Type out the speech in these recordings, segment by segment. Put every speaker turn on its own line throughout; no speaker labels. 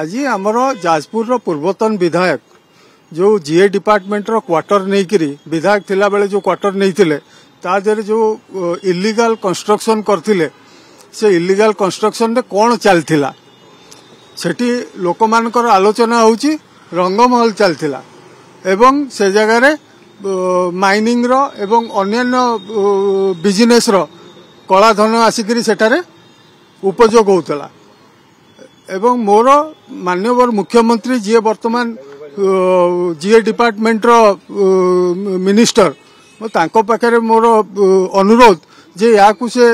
আজি ଆମର ଯାଜପୁରର ପୂର୍ବତନ ବିଧାୟକ ଯେଉଁ ଜିଏ ଡିପାର୍ଟମେଣ୍ଟର କ୍ୱାର୍ଟର ନେଇକରି ବିଧାୟକ ଥିଲାବେଳେ ଯେଉଁ କ୍ୱାର୍ଟର ନେଇଥିଲେ ତା ଦେହରେ ଯେଉଁ ଇଲିଗାଲ କନ୍ଷ୍ଟ୍ରକ୍ସନ୍ କରିଥିଲେ ସେ ଇଲିଗାଲ କନ୍ଷ୍ଟ୍ରକ୍ସନ୍ରେ କ'ଣ ଚାଲିଥିଲା ସେଠି ଲୋକମାନଙ୍କର ଆଲୋଚନା ହେଉଛି ରଙ୍ଗମହଲ ଚାଲିଥିଲା ଏବଂ ସେ ଜାଗାରେ ମାଇନିଂର ଏବଂ ଅନ୍ୟାନ୍ୟ ବିଜନେସ୍ର କଳାଧନ ଆସିକରି ସେଠାରେ ଉପଯୋଗ ହେଉଥିଲା ଏବଂ ମୋର ମାନ୍ୟବର ମୁଖ୍ୟମନ୍ତ୍ରୀ ଯିଏ ବର୍ତ୍ତମାନ ଯିଏ ଡିପାର୍ଟମେଣ୍ଟର ମିନିଷ୍ଟର ତାଙ୍କ ପାଖରେ ମୋର ଅନୁରୋଧ ଯେ ଏହାକୁ ସେ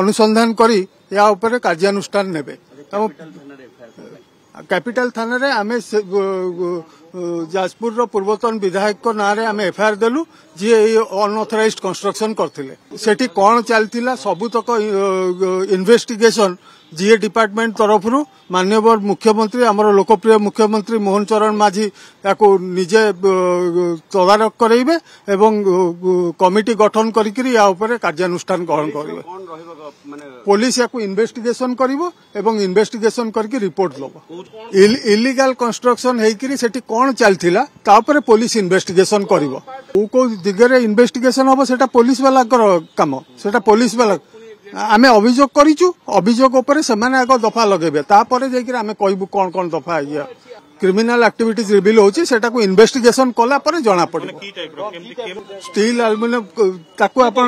ଅନୁସନ୍ଧାନ କରି ଏହା ଉପରେ କାର୍ଯ୍ୟାନୁଷ୍ଠାନ ନେବେ କ୍ୟାପିଟାଲ ଥାନାରେ ଆମେ ଯାଜପୁରର ପୂର୍ବତନ ବିଧାୟକଙ୍କ ନାଁରେ ଆମେ ଏଫ୍ଆଇଆର୍ ଦେଲୁ ଯିଏ ଏଇ ଅନଅଥରାଇଜ କନଷ୍ଟ୍ରକ୍ସନ୍ କରିଥିଲେ ସେଠି କ'ଣ ଚାଲିଥିଲା ସବୁତକ ଇନ୍ଭେଷ୍ଟିଗେସନ୍ ଜିଏ ଡିପାର୍ଟମେଣ୍ଟ ତରଫରୁ ମାନ୍ୟବର ମୁଖ୍ୟମନ୍ତ୍ରୀ ଆମର ଲୋକପ୍ରିୟ ମୁଖ୍ୟମନ୍ତ୍ରୀ ମୋହନ ଚରଣ ମାଝୀ ଏହାକୁ ନିଜେ ତଦାରଖ କରେଇବେ ଏବଂ କମିଟି ଗଠନ କରିକି ଏହା ଉପରେ କାର୍ଯ୍ୟାନୁଷ୍ଠାନ ଗ୍ରହଣ କରିବେ ପୋଲିସ ଏହାକୁ ଇନ୍ଭେଷ୍ଟିଗେସନ କରିବ ଏବଂ ଇନ୍ଭେଷ୍ଟିଗେସନ କରିକି ରିପୋର୍ଟ ଦେବ ଇଲିଗାଲ କନଷ୍ଟ୍ରକ୍ସନ ହେଇକିରି ସେଠି କ'ଣ ଚାଲିଥିଲା ତା ଉପରେ ପୋଲିସ ଇନ୍ଭେଷ୍ଟିଗେସନ କରିବ କୋଉ କୋଉ ଦିଗରେ ଇନ୍ଭେଷ୍ଟିଗେସନ ହବ ସେଟା ପୋଲିସ ବାଲାଙ୍କର କାମ ସେଟା ପୋଲିସ ବାଲା ଆମେ ଅଭିଯୋଗ କରିଛୁ ଅଭିଯୋଗ ଉପରେ ସେମାନେ ଆଗ ଦଫା ଲଗେଇବେ ତାପରେ ଯାଇକିରି ଆମେ କହିବୁ କ'ଣ କ'ଣ ଦଫା ଇଏ କ୍ରିମିନାଲ ଆକ୍ଟିଭିଟିଜ ରିଭିଲ୍ ହେଉଛି ସେଟାକୁ ଇନଭେଷ୍ଟିଗେସନ କଲା ପରେ ଜଣାପଡ଼ିବ ଷ୍ଟିଲ୍ ଆଲୁମିନିୟମ ତାକୁ ଆପଣ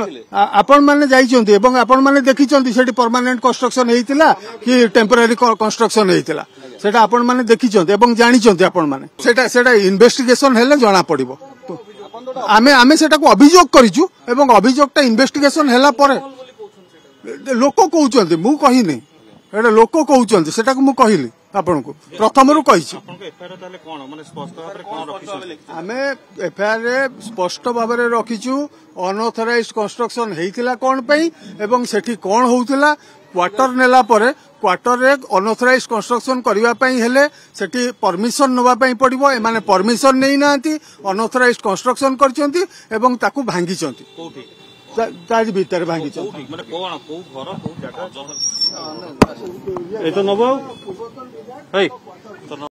ଆପଣମାନେ ଯାଇଛନ୍ତି ଏବଂ ଆପଣମାନେ ଦେଖିଛନ୍ତି ସେଠି ପରମାନେଣ୍ଟ କନଷ୍ଟ୍ରକ୍ସନ ହେଇଥିଲା କି ଟେମ୍ପୋରାରୀ କନଷ୍ଟ୍ରକ୍ସନ ହେଇଥିଲା ସେଟା ଆପଣମାନେ ଦେଖିଛନ୍ତି ଏବଂ ଜାଣିଛନ୍ତି ଆପଣମାନେ ସେଟା ସେଟା ଇନଭେଷ୍ଟିଗେସନ ହେଲେ ଜଣାପଡ଼ିବ ଆମେ ଆମେ ସେଟାକୁ ଅଭିଯୋଗ କରିଛୁ ଏବଂ ଅଭିଯୋଗଟା ଇନଭେଷ୍ଟିଗେସନ ହେଲା ପରେ ଲୋକ କହୁଛନ୍ତି ମୁଁ କହିନି ଏଟା ଲୋକ କହୁଛନ୍ତି ସେଟାକୁ ମୁଁ କହିଲି ଆପଣଙ୍କୁ ପ୍ରଥମରୁ କହିଛି ଆମେ ଏଫଆଇଆର ରେ ସ୍ପଷ୍ଟ ଭାବରେ ରଖିଛୁ ଅନଅଥରାଇଜ କନଷ୍ଟ୍ରକ୍ସନ ହେଇଥିଲା କଣ ପାଇଁ ଏବଂ ସେଠି କଣ ହେଉଥିଲା କ୍ୱାର୍ଟର ନେଲା ପରେ କ୍ୱାର୍ଟରରେ ଅନଅଥରାଇଜ କନଷ୍ଟ୍ରକ୍ସନ କରିବା ପାଇଁ ହେଲେ ସେଠି ପରମିସନ ନେବା ପାଇଁ ପଡିବ ଏମାନେ ପରମିସନ ନେଇନାହାନ୍ତି ଅନଅଥରାଇଜ କନଷ୍ଟ୍ରକ୍ସନ କରିଛନ୍ତି ଏବଂ ତାକୁ ଭାଙ୍ଗିଛନ୍ତି ତାରି ଭିତରେ ଭାଙ୍ଗିଛନ୍ତି ଏ ତ ନବ ଆଉ